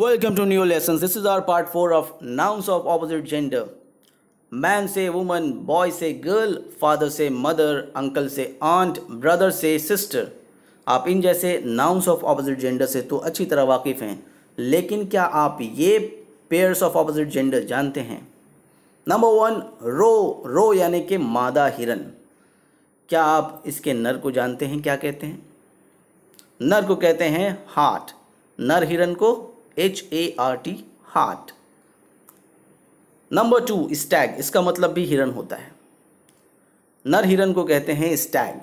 welcome to new lesson this is our part four of nouns of opposite gender man से woman boy से girl father से mother uncle से aunt brother से sister आप इन जैसे नाउंस ऑफ ऑपोजिट जेंडर से तो अच्छी तरह वाकिफ़ हैं लेकिन क्या आप ये पेयर्स ऑफ ऑपोजिट जेंडर जानते हैं नंबर वन रो रो यानी कि मादा हिरन क्या आप इसके नर को जानते हैं क्या कहते हैं नर को कहते हैं हार्ट नर हिरन को H A R T heart number two stag इसका मतलब भी हिरण होता है नर हिरण को कहते हैं स्टैग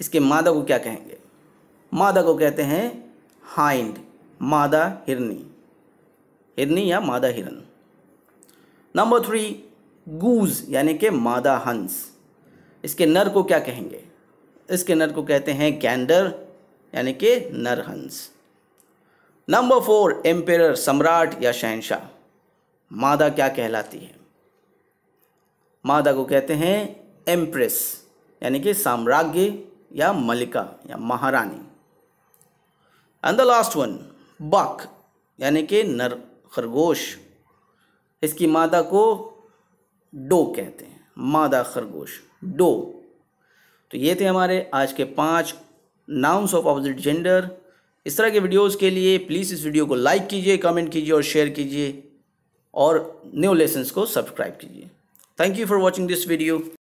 इसके मादा को क्या कहेंगे मादा को कहते हैं हाइंड मादा हिरनी हिरनी या मादा हिरन नंबर थ्री गूज यानी कि मादा हंस इसके नर को क्या कहेंगे इसके नर को कहते हैं गैंडर यानी कि नर हंस नंबर फोर एम्पेयर सम्राट या शहनशाह मादा क्या कहलाती है मादा को कहते हैं एम्प्रेस यानी कि साम्राज्य या मलिका या महारानी and the last one buck यानी कि नर खरगोश इसकी मादा को डो कहते हैं मादा खरगोश डो तो ये थे हमारे आज के पांच नाउंस ऑफ ऑपोजिट जेंडर इस तरह के वीडियोस के लिए प्लीज़ इस वीडियो को लाइक कीजिए कमेंट कीजिए और शेयर कीजिए और न्यू लेसन्स को सब्सक्राइब कीजिए thank you for watching this video